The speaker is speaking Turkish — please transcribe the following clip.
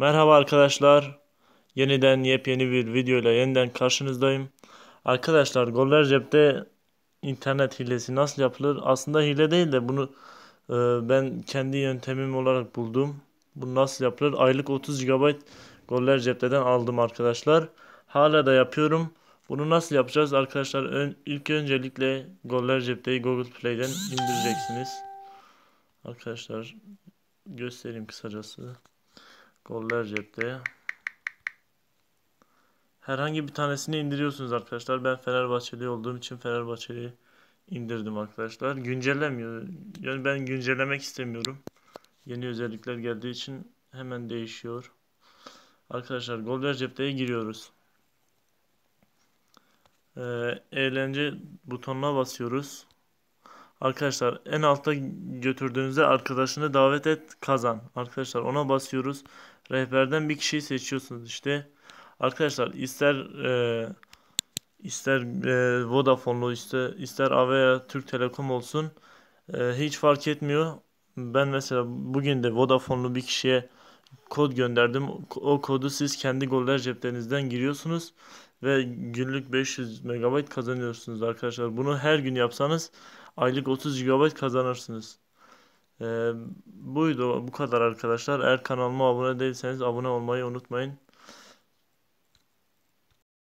Merhaba arkadaşlar. Yeniden yepyeni bir videoyla yeniden karşınızdayım. Arkadaşlar Goller Cep'te internet hilesi nasıl yapılır? Aslında hile değil de bunu e, ben kendi yöntemim olarak buldum. Bu nasıl yapılır? Aylık 30 GB Goller Cep'ten aldım arkadaşlar. Hala da yapıyorum. Bunu nasıl yapacağız arkadaşlar? Ön, ilk öncelikle Goller Cep'teyi Google Play'den indireceksiniz. Arkadaşlar göstereyim kısacası. Goller cepte. Herhangi bir tanesini indiriyorsunuz arkadaşlar. Ben Fenerbahçeli olduğum için Fenerbahçe'yi indirdim arkadaşlar. Güncellemiyor. Yani ben güncellemek istemiyorum. Yeni özellikler geldiği için hemen değişiyor. Arkadaşlar Goller cepteye giriyoruz. Ee, eğlence butonuna basıyoruz. Arkadaşlar en altta götürdüğünüzde arkadaşını davet et kazan. Arkadaşlar ona basıyoruz. Rehberden bir kişiyi seçiyorsunuz işte. Arkadaşlar ister e, ister e, Vodafone'lu işte ister Avea Türk Telekom olsun e, hiç fark etmiyor. Ben mesela bugün de Vodafone'lu bir kişiye kod gönderdim. O kodu siz kendi goller ceplerinizden giriyorsunuz ve günlük 500 MB kazanıyorsunuz arkadaşlar. Bunu her gün yapsanız aylık 30 GB kazanırsınız. Ee, buydu bu kadar arkadaşlar. Eğer kanalıma abone değilseniz abone olmayı unutmayın.